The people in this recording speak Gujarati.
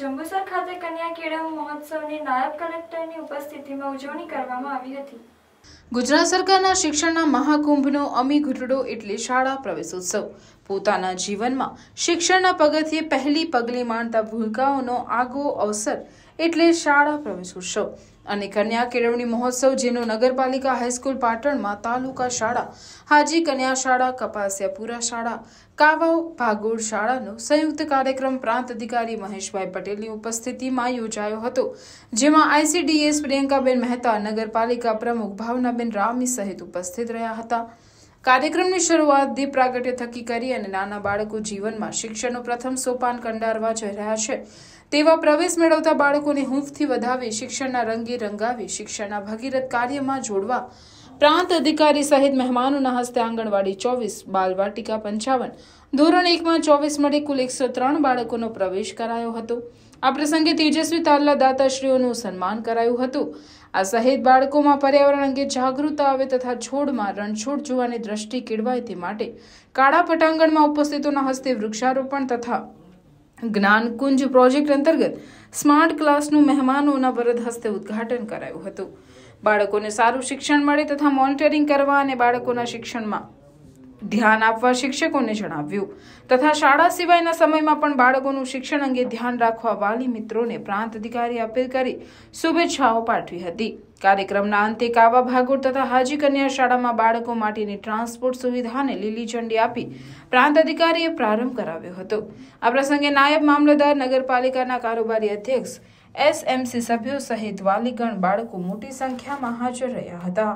જંબુસર ખાતે કન્યા કેળવ મહોત્સવની નાયબ કલેક્ટરની ઉપસ્થિતિમાં ઉજવણી કરવામાં આવી હતી ગુજરાત સરકારના શિક્ષણના મહાકુંભનો અમી ઘૂંટડો એટલે શાળા પ્રવેશોત્સવ પોતાના જીવનમાં શિક્ષણના પગથિયે પહેલી પગલી માણતા ભૂલકાઓનો આગો અવસર એટલે શાળા પ્રવેશોત્સવ અને કન્યા કેળવણી મહોત્સવ જેનો નગરપાલિકા હાઈસ્કૂલ પાટણમાં તાલુકા શાળા હાજી કન્યા શાળા કપાસિયાપુરા શાળા કાવાવ ભાગોળ શાળાનો સંયુક્ત કાર્યક્રમ પ્રાંત અધિકારી મહેશભાઈ પટેલની ઉપસ્થિતિમાં યોજાયો હતો જેમાં આઈસીડીએસ પ્રિયંકાબેન મહેતા નગરપાલિકા પ્રમુખ ભાવનાબેન રામી સહિત ઉપસ્થિત રહ્યા હતા કાર્યક્રમની શરૂઆત દીપ પ્રાગટ્ય થકી કરી અને નાના બાળકો જીવનમાં શિક્ષણનું પ્રથમ સોપાન કંડારવા જઈ રહ્યા છે તેવા પ્રવેશ મેળવતા બાળકોને હૂંફથી વધાવી શિક્ષણના રંગે રંગાવી શિક્ષણના ભગીરથ કાર્યમાં જોડવા પ્રાંત અધિકારી સહિત મહેમાનોના હસ્તે આંગણવાડી ચોવીસ બાલવાટિકા પંચાવન ધોરણ એકમાં ચોવીસ મળી કુલ એકસો ત્રણ બાળકોનો પ્રવેશ કરાયો હતો આ પ્રસંગે તેજસ્વી તારલા દાતાશ્રીઓનું સન્માન કરાયું હતું આ સહિત બાળકોમાં પર્યાવરણ અંગે જાગૃતતા આવે તથા છોડમાં રણછોડ જોવાની દ્રષ્ટિ કેળવાય તે માટે કાળા પટાંગણમાં ઉપસ્થિતોના હસ્તે વૃક્ષારોપણ તથા જ્ઞાનકુંજ પ્રોજેક્ટ અંતર્ગત સ્માર્ટ ક્લાસનું મહેમાનોના વરદ હસ્તે ઉદ્ઘાટન કરાયું હતું બાળકોને સારું શિક્ષણ મળે તથા મોનિટરિંગ કરવા અને બાળકોના શિક્ષણમાં ધ્યાન આપવા શિક્ષકોને જણાવ્યું તથા શાળા સિવાયના સમયમાં પણ બાળકોનું શિક્ષણ અંગે ધ્યાન રાખવા વાલી મિત્રોને પ્રાંત અધિકારી અપીલ કરી શુભેચ્છાઓ પાઠવી હતી કાર્યક્રમના અંતે કાવા ભાગોળ તથા હાજી કન્યા શાળામાં બાળકો માટેની ટ્રાન્સપોર્ટ સુવિધાને લીલી ઝંડી આપી પ્રાંત અધિકારીએ પ્રારંભ કરાવ્યો હતો આ પ્રસંગે નાયબ મામલતદાર નગરપાલિકાના કારોબારી અધ્યક્ષ એસએમસી સભ્યો સહિત વાલીગણ બાળકો મોટી સંખ્યામાં હાજર રહ્યા હતા